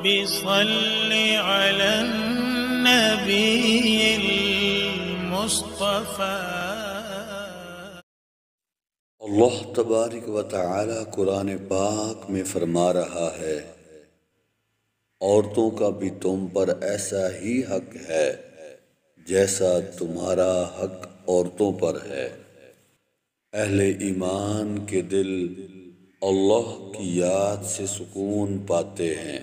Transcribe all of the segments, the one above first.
رب صل अल्लाह तबारक व ताली कुरान पाक में फरमा रहा है औरतों का भी तुम पर ऐसा ही हक है जैसा तुम्हारा हक औरतों पर है अहले ईमान के दिल अल्लाह की याद से सुकून पाते हैं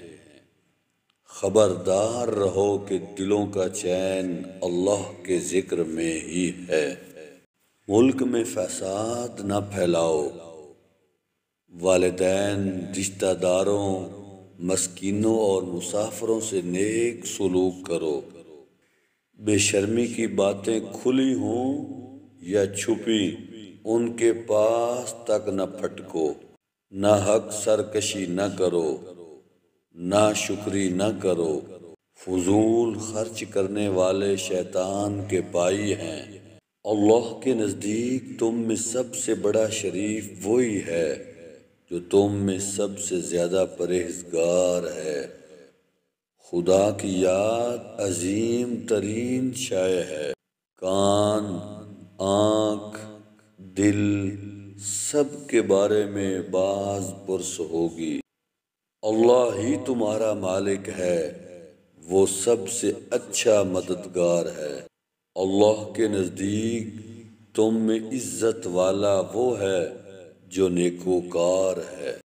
खबरदार रहो कि दिलों का चैन अल्लाह के ज़िक्र में ही है मुल्क में फसाद न फैलाओ वालदेन रिश्तेदारों मस्किनों और मुसाफरों से नेक सलूक करो बेशर्मी की बातें खुली हों या छुपी उनके पास तक न फटको न हक सरकशी न करो ना शुक्री न करो फजूल खर्च करने वाले शैतान के पाई हैं अल्लाह के नज़दीक तुम में सबसे बड़ा शरीफ वही है जो तुम में सबसे ज़्यादा परहेजगार है खुदा की याद अजीम तरीन शाय है कान आँख दिल सब के बारे में बाज पुरस होगी अल्लाह ही तुम्हारा मालिक है वो सबसे अच्छा मददगार है अल्लाह के नज़दीक तुम में इज़्ज़त वाला वो है जो नेकोकार है